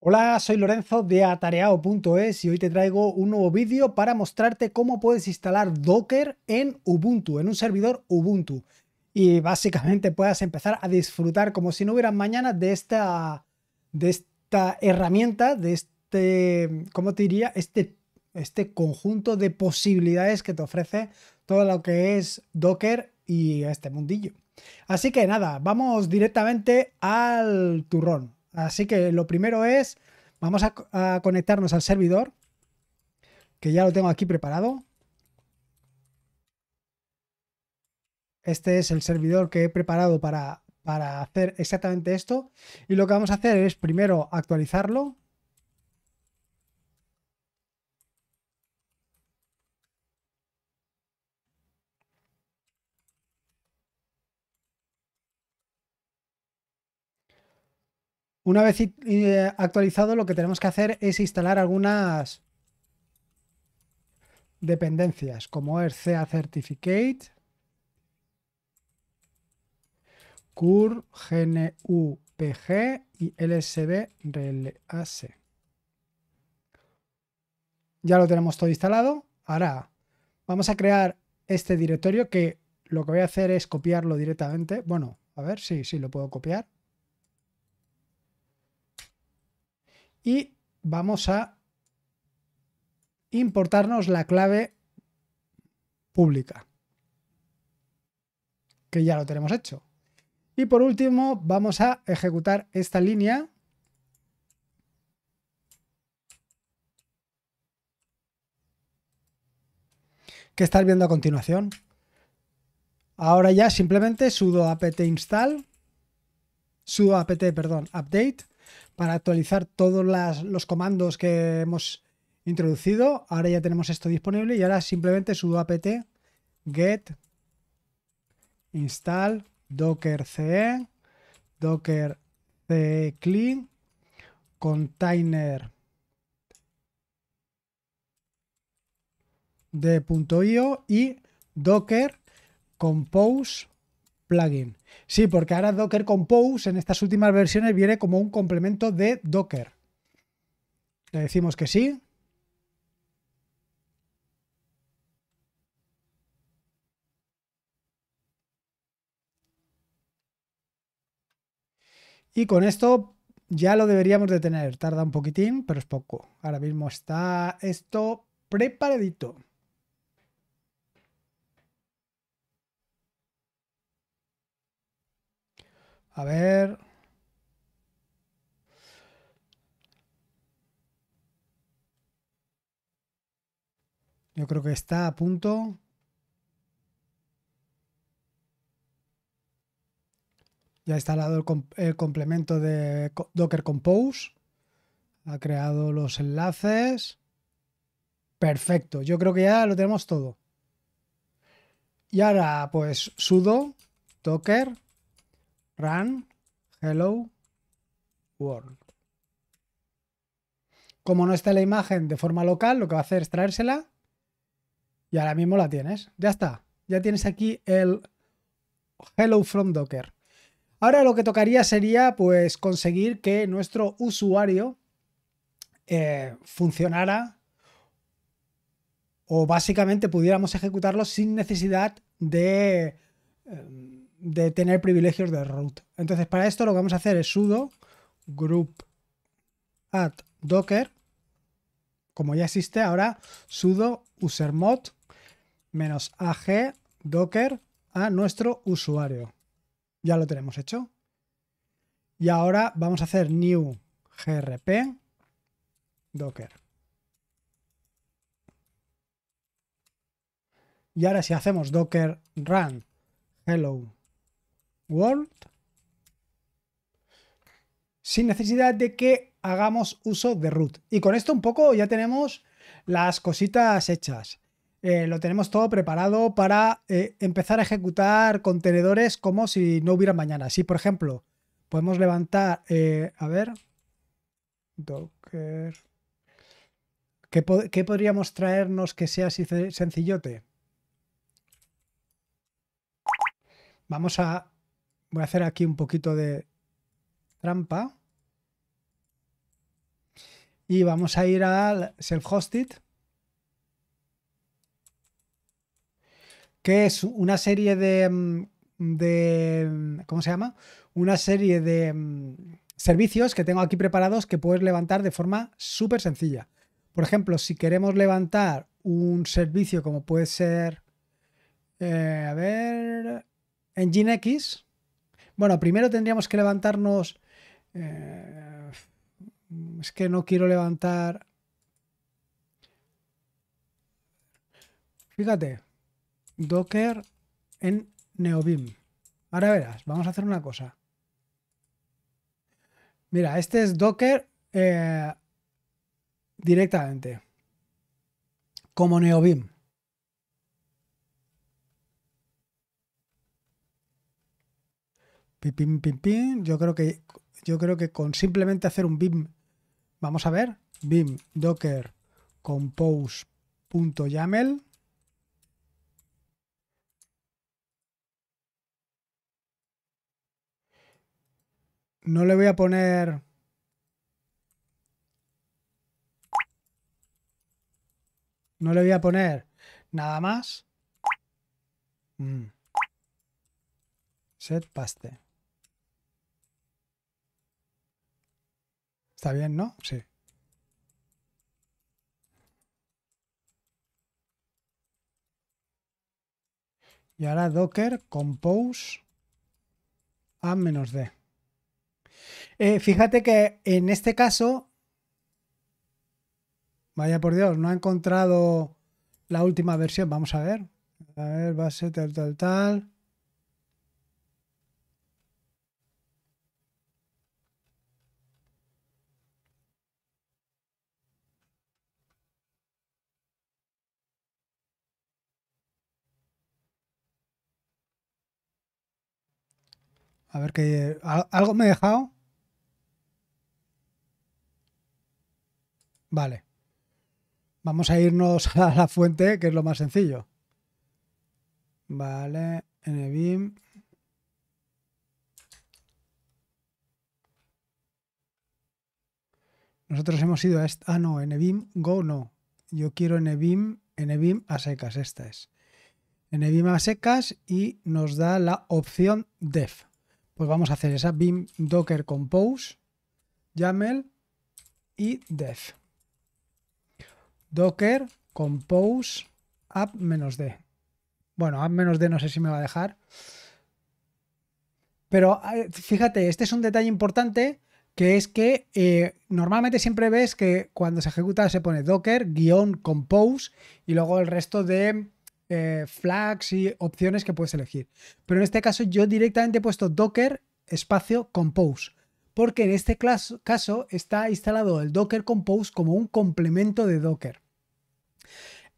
Hola, soy Lorenzo de atareado.es y hoy te traigo un nuevo vídeo para mostrarte cómo puedes instalar Docker en Ubuntu, en un servidor Ubuntu. Y básicamente puedas empezar a disfrutar como si no hubiera mañana de esta, de esta herramienta, de este, ¿cómo te diría? Este, este conjunto de posibilidades que te ofrece todo lo que es Docker y este mundillo. Así que nada, vamos directamente al turrón. Así que lo primero es, vamos a, conectarnos al servidor, que ya lo tengo aquí preparado. Este es el servidor que he preparado para hacer exactamente esto. Y lo que vamos a hacer es primero actualizarlo Una vez eh, actualizado, lo que tenemos que hacer es instalar algunas dependencias, como RCA Certificate, CUR, GNUPG y LSB release Ya lo tenemos todo instalado. Ahora vamos a crear este directorio que lo que voy a hacer es copiarlo directamente. Bueno, a ver, sí, sí, lo puedo copiar. y vamos a importarnos la clave pública, que ya lo tenemos hecho. Y por último, vamos a ejecutar esta línea. que estás viendo a continuación. Ahora ya simplemente sudo apt install, sudo apt, perdón, update, para actualizar todos los comandos que hemos introducido. Ahora ya tenemos esto disponible y ahora simplemente sudo apt get install docker ce docker ce clean container de.io y docker compose plugin. Sí, porque ahora Docker Compose en estas últimas versiones viene como un complemento de Docker. Le decimos que sí. Y con esto ya lo deberíamos de tener. Tarda un poquitín, pero es poco. Ahora mismo está esto preparadito. A ver. Yo creo que está a punto. Ya ha instalado el, complemento de Docker Compose. Ha creado los enlaces. Perfecto. Yo creo que ya lo tenemos todo. Y ahora, pues sudo docker Run, hello, world. Como no está la imagen de forma local, lo que va a hacer es traérsela y ahora mismo la tienes. Ya está. Ya tienes aquí el hello from Docker. Ahora lo que tocaría sería pues conseguir que nuestro usuario eh, funcionara o básicamente pudiéramos ejecutarlo sin necesidad de... Em, de tener privilegios de root. Entonces, para esto lo que vamos a hacer es sudo group add docker. Como ya existe, ahora sudo usermod menos ag docker a nuestro usuario. Ya lo tenemos hecho. Y ahora vamos a hacer new grp docker. Y ahora si hacemos docker run hello World sin necesidad de que hagamos uso de root. Y con esto un poco ya tenemos las cositas hechas. Eh, lo tenemos todo preparado para eh, empezar a ejecutar contenedores como si no hubiera mañana. Si, por ejemplo, podemos levantar, eh, a ver, Docker. ¿Qué, ¿Qué, podríamos traernos que sea así sencillote? Vamos a Voy a hacer aquí un poquito de trampa. Y vamos a ir al self-hosted. Que es una serie de, mm, mm, ¿Cómo se llama? Una serie de mm, servicios que tengo aquí preparados que puedes levantar de forma súper sencilla. Por ejemplo, si queremos levantar un servicio como puede ser... Eh, a ver... Nginx bueno, primero tendríamos que levantarnos... Eh, es que no quiero levantar... Fíjate, Docker en Neobim. Ahora verás, vamos a hacer una cosa. Mira, este es Docker eh, directamente, como Neobim. Pim, pim, pim, Yo creo que yo creo que con simplemente hacer un BIM, vamos a ver, BIM docker compose.yaml No le voy a poner No le voy a poner nada más. Mm. Set paste. Está bien, ¿no? Sí. Y ahora docker compose a menos d. Eh, fíjate que en este caso, vaya por Dios, no ha encontrado la última versión. Vamos a ver. A ver, base tal, tal, tal. A ver que. ¿Algo me he dejado? Vale. Vamos a irnos a la fuente, que es lo más sencillo. Vale, NBIM. Nosotros hemos ido a esta. Ah, no, NBIM Go no. Yo quiero en NBIM a secas, esta es. NBIM a secas y nos da la opción DEF pues vamos a hacer esa BIM docker compose YAML y dev. Docker compose app-d. Bueno, app-d no sé si me va a dejar. Pero ah, fíjate, este es un detalle importante que es que eh, normalmente siempre ves que cuando se ejecuta se pone docker-compose y luego el resto de eh, flags y opciones que puedes elegir. Pero en este caso yo directamente he puesto Docker espacio Compose, porque en este caso está instalado el Docker Compose como un complemento de Docker.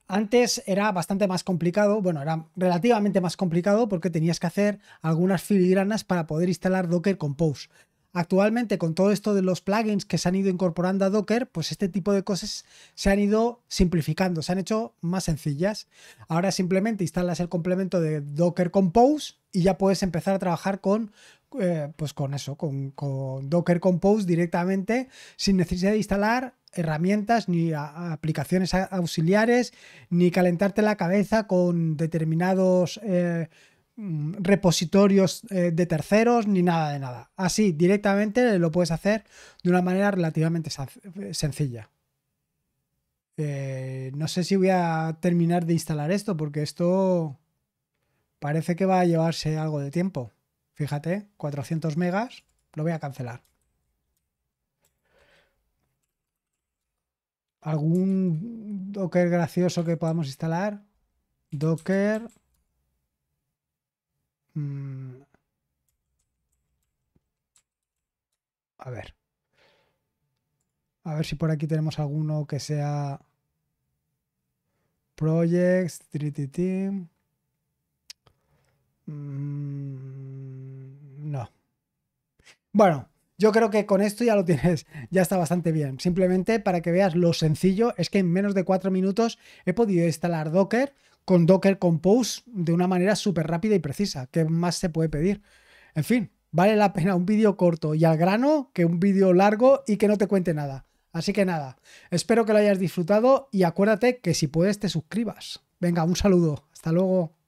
Antes era bastante más complicado, bueno, era relativamente más complicado porque tenías que hacer algunas filigranas para poder instalar Docker Compose actualmente con todo esto de los plugins que se han ido incorporando a Docker, pues este tipo de cosas se han ido simplificando, se han hecho más sencillas. Ahora simplemente instalas el complemento de Docker Compose y ya puedes empezar a trabajar con, eh, pues con eso, con, Docker Compose directamente sin necesidad de instalar herramientas ni aplicaciones auxiliares ni calentarte la cabeza con determinados... Eh, Mm, repositorios eh, de terceros ni nada de nada. Así, directamente lo puedes hacer de una manera relativamente eh, sencilla. Eh, no sé si voy a terminar de instalar esto porque esto parece que va a llevarse algo de tiempo. Fíjate, 400 megas, lo voy a cancelar. ¿Algún Docker gracioso que podamos instalar? Docker Mm. A ver. A ver si por aquí tenemos alguno que sea Projects, 3 Team. Mm, no. Bueno, yo creo que con esto ya lo tienes, ya está bastante bien. Simplemente para que veas lo sencillo, es que en menos de cuatro minutos he podido instalar Docker con Docker Compose de una manera súper rápida y precisa. ¿Qué más se puede pedir? En fin, vale la pena un vídeo corto y al grano que un vídeo largo y que no te cuente nada. Así que nada, espero que lo hayas disfrutado y acuérdate que si puedes te suscribas. Venga, un saludo. Hasta luego.